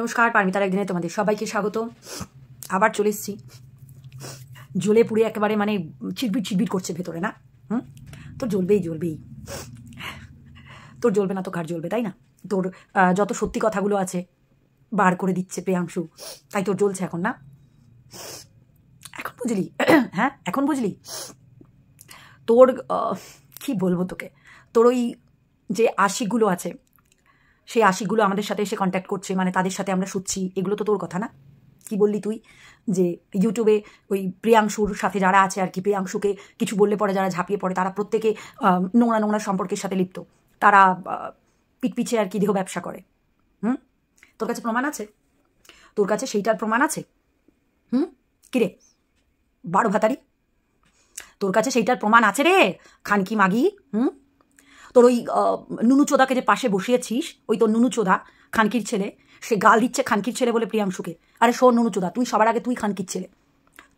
নমস্কার পারমিতার একদিনে তোমাদের সবাইকে স্বাগত আবার চলে এসেছি জ্বলে পুড়ে একেবারে মানে ছিটবিট ছিটবিট করছে ভেতরে না হুম তো জ্বলবেই জ্বলবেই তোর জ্বলবে না তো কার জ্বলবে তাই না তোর যত সত্যি কথাগুলো আছে বার করে দিচ্ছে প্রিয়াংশু তাই তোর জ্বলছে এখন না এখন বুঝলি হ্যাঁ এখন বুঝলি তোর কি বলবো তোকে তোর ওই যে আশিকগুলো আছে সেই আশিগুলো আমাদের সাথে এসে কন্ট্যাক্ট করছে মানে তাদের সাথে আমরা শুচ্ছি এগুলো তো তোর কথা না কি বললি তুই যে ইউটিউবে ওই প্রিয়াংশুর সাথে যারা আছে আর কি প্রিয়াংশুকে কিছু বললে পরে যারা ঝাঁপিয়ে পড়ে তারা প্রত্যেকে নোংরা নোংরা সম্পর্কের সাথে লিপ্ত তারা পিঠপিছে আর কি দেহ ব্যবসা করে হুম তোর কাছে প্রমাণ আছে তোর কাছে সেইটার প্রমাণ আছে হুম কিরে বারো ভাতারি তোর কাছে সেইটার প্রমাণ আছে রে খানকি মাগি হুম তোর ওই নুনুচোদাকে যে পাশে বসিয়েছিস ওই তোর নুনুচোদা খানকির ছেলে সে গাল দিচ্ছে খানকির ছেলে বলে প্রিয়াংশুকে আরে শোন নুনুচোদা তুই সবার আগে তুই খানকির ছেলে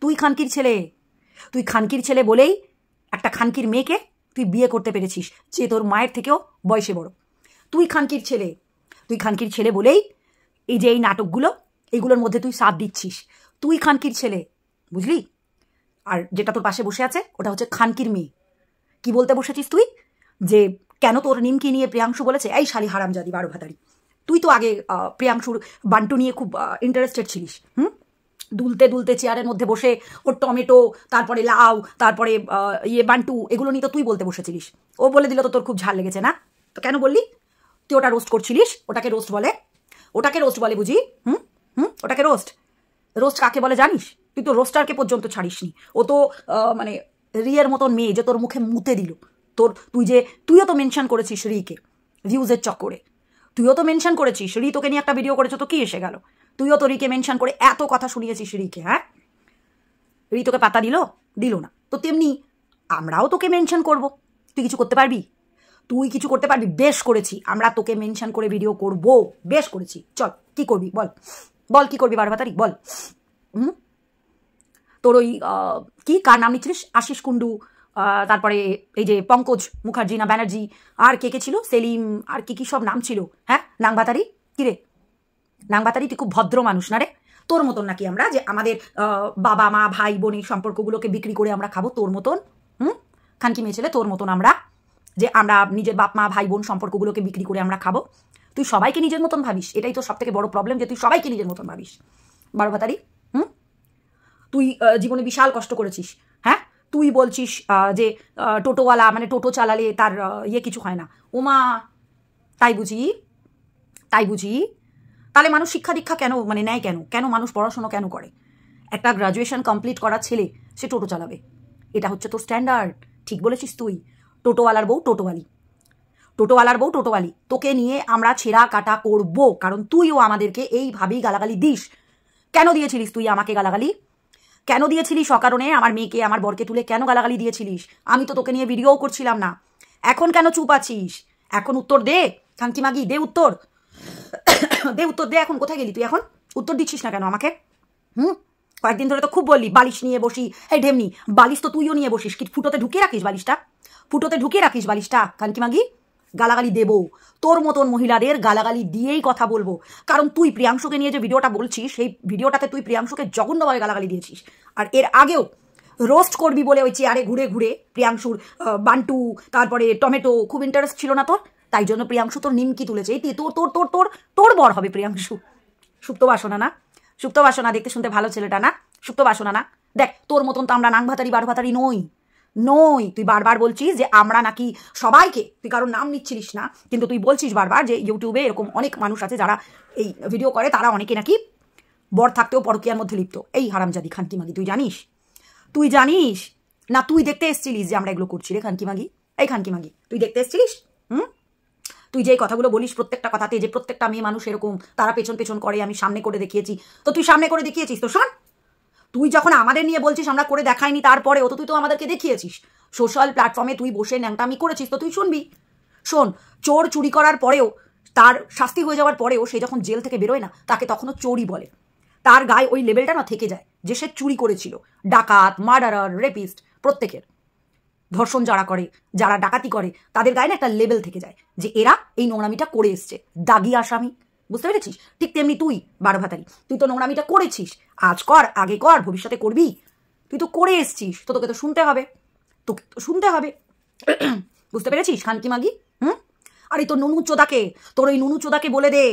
তুই খানকির ছেলে তুই খানকির ছেলে বলেই একটা খানকির মেয়েকে তুই বিয়ে করতে পেরেছিস যে তোর মায়ের থেকেও বয়সে বড় তুই খানকির ছেলে তুই খানকির ছেলে বলেই এই যে এই নাটকগুলো এইগুলোর মধ্যে তুই সাথ দিচ্ছিস তুই খানকির ছেলে বুঝলি আর যেটা তোর পাশে বসে আছে ওটা হচ্ছে খানকির মেয়ে কি বলতে বসেছিস তুই যে কেন তোর নিমকি নিয়ে প্রিয়াংশু বলেছে এই শালি জাদি বারো ভাতারি তুই তো আগে প্রিয়াংশুর বান্টু নিয়ে খুব ইন্টারেস্টেড ছিলিস হুম দুলতে দুলতে চেয়ারের মধ্যে বসে ওর টমেটো তারপরে লাউ তারপরে ইয়ে বান্টু এগুলো নিয়ে তো তুই বলতে বসেছিলিস ও বলে দিল তো তোর খুব ঝাল লেগেছে না তো কেন বললি তুই ওটা রোস্ট করছিলিস ওটাকে রোস্ট বলে ওটাকে রোস্ট বলে বুঝি হুম হুম ওটাকে রোস্ট রোস্ট কাকে বলে জানিস তুই তো রোস্টারকে পর্যন্ত ছাড়িসনি ও তো মানে রিয়ের মতন মেয়ে যে তোর মুখে মুতে দিল তোর তুই যে তুইও তো মেনশন করেছিস রিকে ভিউজের চক্করে তুইও তো মেনশন করেছিস রি তোকে নিয়ে একটা ভিডিও করেছো তো কি এসে গেল তুইও তো রিকে মেনশন করে এত কথা শুনিয়েছিস রিকে হ্যাঁ রি তোকে পাতা দিল দিল না তো তেমনি আমরাও তোকে মেনশন করব তুই কিছু করতে পারবি তুই কিছু করতে পারবি বেশ করেছি আমরা তোকে মেনশন করে ভিডিও করব বেশ করেছি চল কি করবি বল বল কি করবি বারবার তারিখ বল হুম তোর ওই কি কার নাম নিচ্ছিস আশিস কুণ্ডু তারপরে এই যে পঙ্কজ মুখার্জি না ব্যানার্জি আর কে কে ছিল সেলিম আর কি কি সব নাম ছিল হ্যাঁ নাংবাতারি কিরে নাংবাতারি তুই খুব ভদ্র মানুষ না রে তোর মতন নাকি আমরা যে আমাদের বাবা মা ভাই বোনের সম্পর্কগুলোকে বিক্রি করে আমরা খাবো তোর মতন হুম খানকি মেয়ে ছেলে তোর মতন আমরা যে আমরা নিজের বাপ মা ভাই বোন সম্পর্কগুলোকে বিক্রি করে আমরা খাবো তুই সবাইকে নিজের মতন ভাবিস এটাই তো সব থেকে বড় প্রবলেম যে তুই সবাইকে নিজের মতন ভাবিস বারো ভাতারি হুম তুই জীবনে বিশাল কষ্ট করেছিস হ্যাঁ তুই বলছিস যে টোটোওয়ালা মানে টোটো চালালে তার ইয়ে কিছু হয় না ওমা তাই বুঝি তাই বুঝি তাহলে মানুষ শিক্ষা দীক্ষা কেন মানে নেয় কেন কেন মানুষ পড়াশোনা কেন করে একটা গ্রাজুয়েশন কমপ্লিট করা ছেলে সে টোটো চালাবে এটা হচ্ছে তোর স্ট্যান্ডার্ড ঠিক বলেছিস তুই টোটোওয়ালার বউ টোটোওয়ালি টোটোওয়ালার বউ টোটোওয়ালি তোকে নিয়ে আমরা ছেঁড়া কাটা করবো কারণ তুইও আমাদেরকে এইভাবেই গালাগালি দিস কেন দিয়েছিলিস তুই আমাকে গালাগালি কেন দিয়েছিলিস অকারণে আমার মেয়েকে আমার বরকে তুলে কেন গালাগালি দিয়েছিলিস আমি তো তোকে নিয়ে ভিডিওও করছিলাম না এখন কেন চুপ আছিস এখন উত্তর দে থাঙ্কি মাগি দে উত্তর দে উত্তর দে এখন কোথায় গেলি তুই এখন উত্তর দিচ্ছিস না কেন আমাকে হুম কয়েকদিন ধরে তো খুব বললি বালিশ নিয়ে বসি এই ঢেমনি বালিশ তো তুইও নিয়ে বসিস কি ফুটোতে ঢুকিয়ে রাখিস বালিশটা ফুটোতে ঢুকিয়ে রাখিস বালিশটা কানকি মাগি গালাগালি দেবো তোর মতন মহিলাদের গালাগালি দিয়েই কথা বলবো কারণ তুই প্রিয়াংশুকে নিয়ে যে ভিডিওটা বলছিস সেই ভিডিওটাতে তুই প্রিয়াংশুকে জঘন্যভাবে গালাগালি দিয়েছিস আর এর আগেও রোস্ট করবি বলে ওই চেয়ারে ঘুরে ঘুরে প্রিয়াংশুর বান্টু তারপরে টমেটো খুব ইন্টারেস্ট ছিল না তোর তাই জন্য প্রিয়াংশু তোর নিমকি তুলেছে এই তোর তোর তোর তোর তোর বর হবে প্রিয়াংশু সুপ্ত বাসনা না সুপ্ত বাসনা দেখতে শুনতে ভালো ছেলেটা না সুপ্ত বাসনা না দেখ তোর মতন তো আমরা নাংভাতারি বারভাতারি ভাতারি নই নই তুই বারবার বলছিস যে আমরা নাকি সবাইকে তুই কারোর নাম নিচ্ছিলিস না কিন্তু তুই বলছিস বারবার যে ইউটিউবে এরকম অনেক মানুষ আছে যারা এই ভিডিও করে তারা অনেকে নাকি বর থাকতেও পরকিয়ার মধ্যে লিপ্ত এই হারামজাদি খানকিমাগি তুই জানিস তুই জানিস না তুই দেখতে এসছিলিস যে আমরা এগুলো করছি রে খানকিমাগি এই খানকিমাগি তুই দেখতে এসছিলিস হুম তুই যে কথাগুলো বলিস প্রত্যেকটা কথাতে যে প্রত্যেকটা মেয়ে মানুষ এরকম তারা পেছন পেছন করে আমি সামনে করে দেখিয়েছি তো তুই সামনে করে দেখিয়েছিস তো শোন তুই যখন আমাদের নিয়ে বলছিস আমরা করে দেখাইনি তারপরে ও তো তুই তো আমাদেরকে দেখিয়েছিস সোশ্যাল প্ল্যাটফর্মে তুই বসে ন্যাংটামি করেছিস তো তুই শুনবি শোন চোর চুরি করার পরেও তার শাস্তি হয়ে যাওয়ার পরেও সে যখন জেল থেকে বেরোয় না তাকে তখনও চোরই বলে তার গায়ে ওই লেভেলটা না থেকে যায় যে সে চুরি করেছিল ডাকাত মার্ডারার রেপিস্ট প্রত্যেকের ধর্ষণ যারা করে যারা ডাকাতি করে তাদের গায়ে না একটা লেভেল থেকে যায় যে এরা এই নোংরামিটা করে এসছে দাগি আসামি বুঝতে পেরেছিস ঠিক তেমনি তুই বারো ভাতারি তুই তো নোংরামিটা করেছিস আজ কর আগে কর ভবিষ্যতে করবি তুই তো করে এসছিস তো তোকে তো শুনতে হবে তোকে তো শুনতে হবে বুঝতে পেরেছিস খানকি মাগি হুম আর এই তোর নুনু চোদাকে তোর ওই নুনু চোদাকে বলে দে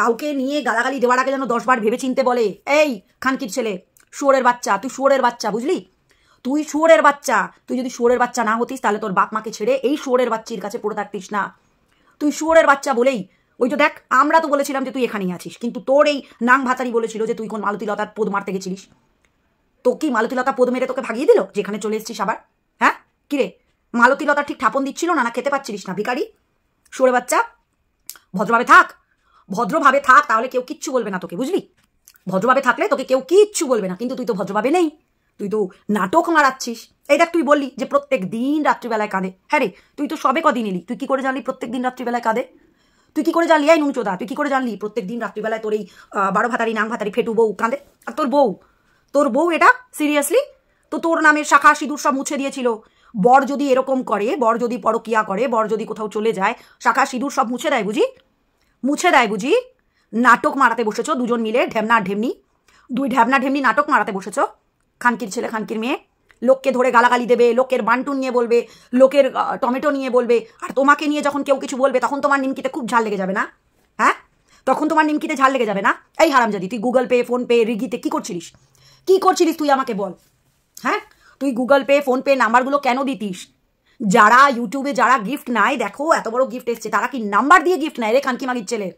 কাউকে নিয়ে গালাগালি দেওয়ার আগে যেন দশবার ভেবে চিনতে বলে এই খানকির ছেলে শুয়োরের বাচ্চা তুই শুয়োরের বাচ্চা বুঝলি তুই শুয়োরের বাচ্চা তুই যদি শুয়োরের বাচ্চা না হতিস তাহলে তোর বাপ মাকে ছেড়ে এই শুয়োরের বাচ্চির কাছে পড়ে থাকতিস না তুই শুয়োরের বাচ্চা বলেই ওই তো দেখ আমরা তো বলেছিলাম যে তুই এখানেই আছিস কিন্তু তোর এই নাং ভাতারি বলেছিল যে তুই কোন মালতিলতার পোদ মারতে গেছিলিস তো কি লতা পোদ মেরে তোকে ভাগিয়ে দিল যেখানে চলে এসছিস আবার হ্যাঁ কিরে মালতীলতা ঠিক ঠাপন দিচ্ছিল না না খেতে পাচ্ছিলিস না ভিকারি সরে বাচ্চা ভদ্রভাবে থাক ভদ্রভাবে থাক তাহলে কেউ কিচ্ছু বলবে না তোকে বুঝলি ভদ্রভাবে থাকলে তোকে কেউ কিচ্ছু বলবে না কিন্তু তুই তো ভদ্রভাবে নেই তুই তো নাটক মারাচ্ছিস এই দেখ তুই বললি যে প্রত্যেক দিন রাত্রিবেলায় কাঁদে হ্যাঁ রে তুই তো সবে কদিন এলি তুই কি করে জানলি প্রত্যেক দিন রাত্রিবেলায় কাঁদে তুই কি করে জানলি এই নুন চোদা তুই কি করে জানলি প্রত্যেক দিন রাত্রিবেলায় তোর এই বারো ভাতারি নাং ভাতারি ফেটু বউ কাঁদে আর তোর বউ তোর বউ এটা সিরিয়াসলি তো তোর নামের শাখা সিঁদুর সব মুছে দিয়েছিল বর যদি এরকম করে বর যদি পরকিয়া করে বর যদি কোথাও চলে যায় শাখা সিঁদুর সব মুছে দেয় বুঝি মুছে দেয় বুঝি নাটক মারাতে বসেছ দুজন মিলে ঢেমনা ঢেমনি দুই ঢ্যাবনা ঢেমনি নাটক মারাতে বসেছ খানকির ছেলে খানকির মেয়ে লোককে ধরে গালাগালি দেবে লোকের বান্টুন নিয়ে বলবে লোকের টমেটো নিয়ে বলবে আর তোমাকে নিয়ে যখন কেউ কিছু বলবে তখন তোমার নিমকিতে খুব ঝাল লেগে যাবে না হ্যাঁ তখন তোমার নিমকিতে ঝাল লেগে যাবে না এই হারাম যদি তুই গুগল পে ফোন পে রিগিতে কি করছিলিস কি করছিলিস তুই আমাকে বল হ্যাঁ তুই গুগল পে ফোনপে নাম্বারগুলো কেন দিতিস যারা ইউটিউবে যারা গিফট নাই দেখো এত বড় গিফট এসছে তারা কি নাম্বার দিয়ে গিফট নেয় রে খানকি মাগির ছেলে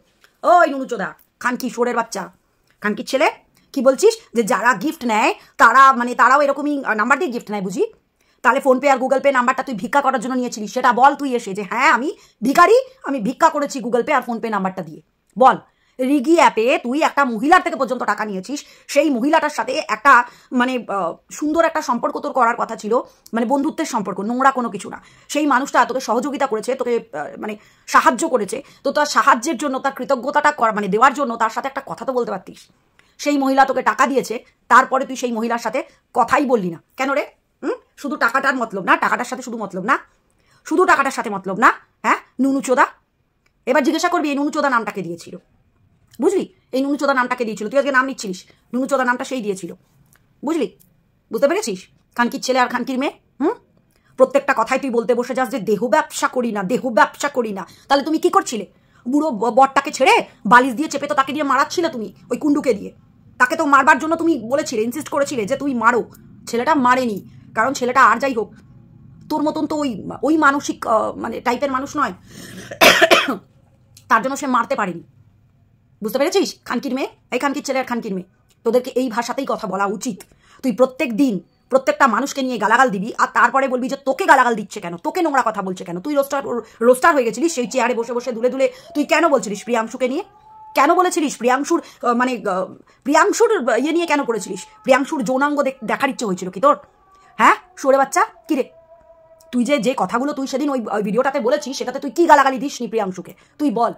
ওই নুনুচোদা খানকি সোরের বাচ্চা খানকির ছেলে কি বলছিস যে যারা গিফট নেয় তারা মানে তারাও এরকমই নাম্বার দিয়ে গিফট নেয় বুঝি তাহলে ফোনপে আর গুগল পে নাম্বারটা তুই ভিক্ষা করার জন্য নিয়েছিলি সেটা বল তুই এসে যে হ্যাঁ আমি ভিকারি আমি ভিক্ষা করেছি গুগল পে আর ফোনপে নাম্বারটা দিয়ে বল রিগি অ্যাপে তুই একটা মহিলার থেকে পর্যন্ত টাকা নিয়েছিস সেই মহিলাটার সাথে একটা মানে সুন্দর একটা সম্পর্ক তোর করার কথা ছিল মানে বন্ধুত্বের সম্পর্ক নোংরা কোনো কিছু না সেই মানুষটা তোকে সহযোগিতা করেছে তোকে মানে সাহায্য করেছে তো তার সাহায্যের জন্য তার কৃতজ্ঞতাটা মানে দেওয়ার জন্য তার সাথে একটা কথা তো বলতে পারতিস সেই মহিলা তোকে টাকা দিয়েছে তারপরে তুই সেই মহিলার সাথে কথাই বললি না কেন রে হুম শুধু টাকাটার মতলব না টাকাটার সাথে শুধু মতলব না শুধু টাকাটার সাথে মতলব না হ্যাঁ নুনুচোদা এবার জিজ্ঞাসা করবি এই নুনুচোদা নামটাকে দিয়েছিল বুঝলি এই নুনুচোদা নামটাকে দিয়েছিল তুই আজকে নাম নিচ্ছিলিস নুনুচোদা নামটা সেই দিয়েছিল বুঝলি বুঝতে পেরেছিস খানকির ছেলে আর খানকির মেয়ে হুম প্রত্যেকটা কথাই তুই বলতে বসে যাস যে দেহ ব্যবসা করি না দেহ ব্যবসা করি না তাহলে তুমি কি করছিলে বুড়ো বরটাকে ছেড়ে বালিশ দিয়ে চেপে তো তাকে দিয়ে মারাচ্ছিলে তুমি ওই কুণ্ডুকে দিয়ে তাকে তো মারবার জন্য তুমি বলেছিলে ইনসিস্ট করেছিলে যে তুই মারো ছেলেটা মারেনি কারণ ছেলেটা আর যাই হোক তোর মতন তো ওই ওই মানসিক মানে টাইপের মানুষ নয় তার জন্য সে মারতে পারেনি বুঝতে পেরেছিস খানকির মেয়ে এই খানকির ছেলে আর খানকির মেয়ে তোদেরকে এই ভাষাতেই কথা বলা উচিত তুই প্রত্যেক দিন প্রত্যেকটা মানুষকে নিয়ে গালাগাল দিবি আর তারপরে বলবি যে তোকে গালাগাল দিচ্ছে কেন তোকে নোংরা কথা বলছে কেন তুই রোস্টার রোস্টার হয়ে গেছিলিস সেই চেয়ারে বসে বসে দুলে দুলে তুই কেন বলছিলিস প্রিয়াংশুকে নিয়ে কেন বলেছিলিস প্রিয়াংশুর মানে প্রিয়াংশুর ইয়ে নিয়ে কেন করেছিলিস প্রিয়াংশুর যৌনাঙ্গ দেখার ইচ্ছে হয়েছিল কি তোর হ্যাঁ সরে বাচ্চা কিরে তুই যে যে কথাগুলো তুই সেদিন ওই ভিডিওটাতে বলেছিস সেটাতে তুই কি গালাগালি দিস নি প্রিয়াংশুকে তুই বল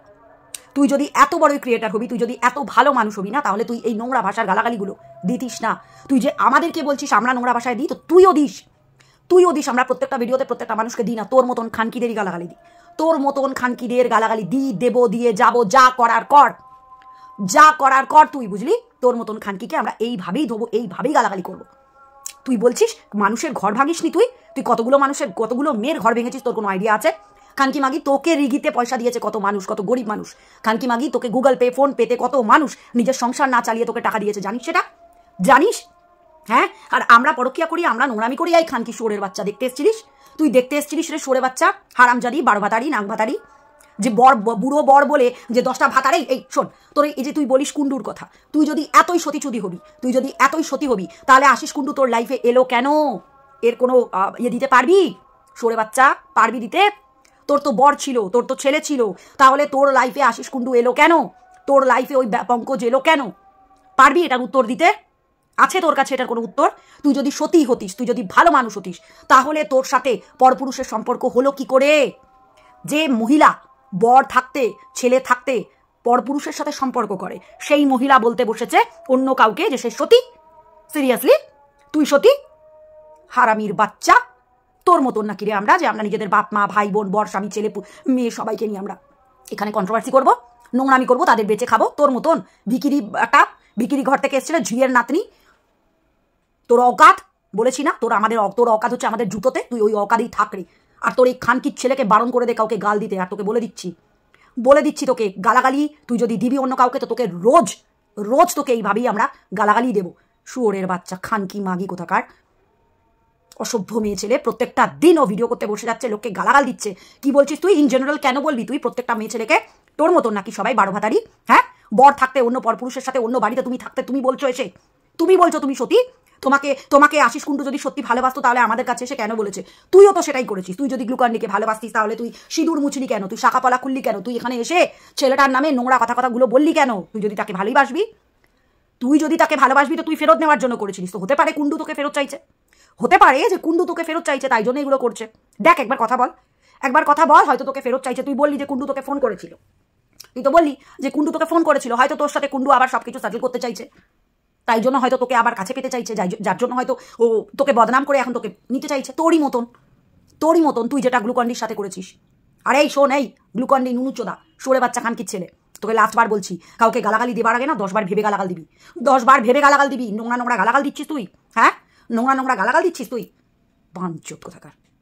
তুই যদি এত বড়ই ক্রিয়েটার হবি তুই যদি এত ভালো মানুষ হবি না তাহলে তুই এই নোংরা ভাষার গালাগালিগুলো দিতিস না তুই যে আমাদেরকে বলছিস আমরা নোংরা ভাষায় দিই তো তুইও দিস তুইও দিস আমরা প্রত্যেকটা ভিডিওতে প্রত্যেকটা মানুষকে দিই না তোর মতন খানকিদেরই গালাগালি দিই তোর মতন খানকিদের গালাগালি দি দেব দিয়ে যাব যা করার কর যা করার কর তুই বুঝলি তোর মতন খানকিকে আমরা এইভাবেই ধোবো এইভাবেই গালাগালি করবো তুই বলছিস মানুষের ঘর ভাঙিসনি তুই তুই কতগুলো মানুষের কতগুলো মেয়ের ঘর ভেঙেছিস তোর কোনো আইডিয়া আছে খানকি মাগি তোকে রিগিতে পয়সা দিয়েছে কত মানুষ কত গরিব মানুষ খানকি মাগি তোকে গুগল পে ফোন পেতে কত মানুষ নিজের সংসার না চালিয়ে তোকে টাকা দিয়েছে জানিস সেটা জানিস হ্যাঁ আর আমরা পরকিয়া করি আমরা নোংরামি করি এই খানকি সোরের বাচ্চা দেখতে এসেছিলিস তুই দেখতে এসেছিলিস রে সোরে বাচ্চা ভাতারি বারভাতারি নাংভাতারি যে বর বুড়ো বর বলে যে দশটা ভাতারে এই শোন তোর এই যে তুই বলিস কুণ্ডুর কথা তুই যদি এতই সতীচুদি হবি তুই যদি এতই সতী হবি তাহলে আশিস কুণ্ডু তোর লাইফে এলো কেন এর কোনো ইয়ে দিতে পারবি সোরে বাচ্চা পারবি দিতে তোর তো বর ছিল তোর তো ছেলে ছিল তাহলে তোর লাইফে আশিস কুণ্ডু এলো কেন তোর লাইফে ওই পঙ্কজ এলো কেন পারবি এটার উত্তর দিতে আছে তোর কাছে এটার কোনো উত্তর তুই যদি সতী হতিস তুই যদি ভালো মানুষ হতিস তাহলে তোর সাথে পরপুরুষের সম্পর্ক হলো কি করে যে মহিলা বর থাকতে ছেলে থাকতে পরপুরুষের সাথে সম্পর্ক করে সেই মহিলা বলতে বসেছে অন্য কাউকে যে সে সতী সিরিয়াসলি তুই সতী হারামির বাচ্চা তোর মতন নাকি রে আমরা যে আমরা নিজেদের বাপ মা ভাই বোন বর স্বামী ছেলে মেয়ে সবাইকে নিয়ে আমরা এখানে কন্ট্রোভার্সি করব নোংরামি করব তাদের বেঁচে খাবো তোর মতন ভিকিরি একটা ভিকিরি ঘর থেকে এসেছিল ঝিয়ের নাতনি তোর অকাত বলেছি না তোর আমাদের তোর অকাত হচ্ছে আমাদের জুতোতে তুই ওই অকাতেই থাকরে আর তোর এই খানকির ছেলেকে বারণ করে দে কাউকে গাল দিতে আর তোকে বলে দিচ্ছি বলে দিচ্ছি তোকে গালাগালি তুই যদি দিবি অন্য কাউকে তো তোকে রোজ রোজ তোকে এইভাবেই আমরা গালাগালি দেবো শুয়োরের বাচ্চা খানকি মাগি কোথাকার অসভ্য মেয়ে ছেলে প্রত্যেকটা দিন ও ভিডিও করতে বসে যাচ্ছে লোককে গালাগাল দিচ্ছে কি বলছিস তুই ইন জেনারেল কেন বলবি তুই প্রত্যেকটা মেয়ে ছেলেকে তোর মতন নাকি সবাই বারো ভাতারি হ্যাঁ বর থাকতে অন্য পুরুষের সাথে অন্য বাড়িতে তুমি থাকতে তুমি বলছো এসে তুমি বলছো তুমি সতী তোমাকে তোমাকে আশিস কুণ্ডু যদি সত্যি ভালোবাসতো তাহলে আমাদের কাছে এসে কেন বলেছে তুইও তো সেটাই করেছিস তুই যদি গ্লুকান্ডিকে ভালোবাসতিস তাহলে তুই সিঁদুর মুছলি কেন তুই শাখাপলা খুললি কেন তুই এখানে এসে ছেলেটার নামে নোংরা কথা কথাগুলো বললি কেন তুই যদি তাকে ভালোবাসবি তুই যদি তাকে ভালোবাসবি তো তুই ফেরত নেওয়ার জন্য করেছিলিস তো হতে পারে কুণ্ডু তোকে ফেরত চাইছে হতে পারে যে কুণ্ডু তোকে ফেরত চাইছে তাই জন্য এগুলো করছে দেখ একবার কথা বল একবার কথা বল হয়তো তোকে ফেরত চাইছে তুই বললি যে কুণ্ডু তোকে ফোন করেছিল তুই তো বললি যে কুণ্ডু তোকে ফোন করেছিল হয়তো তোর সাথে কুণ্ডু আবার সব কিছু করতে চাইছে তাই জন্য হয়তো তোকে আবার কাছে পেতে চাইছে যার জন্য হয়তো ও তোকে বদনাম করে এখন তোকে নিতে চাইছে তোরই মতন তোরই মতন তুই যেটা গ্লুকন্ডির সাথে করেছিস আর এই শোন এই গ্লুকন্ডি নুনুচোদা সরে বাচ্চা কি ছেলে তোকে লাস্টবার বলছি কাউকে গালাগালি দেবার আগে না দশবার ভেবে গালাগাল দিবি দশবার ভেবে গালাগাল দিবি নোংরা নোংরা গালাগাল দিচ্ছিস তুই হ্যাঁ নোংরা নোংরা গালাগাল দিচ্ছিস তুই পাঞ্চত কোথাকার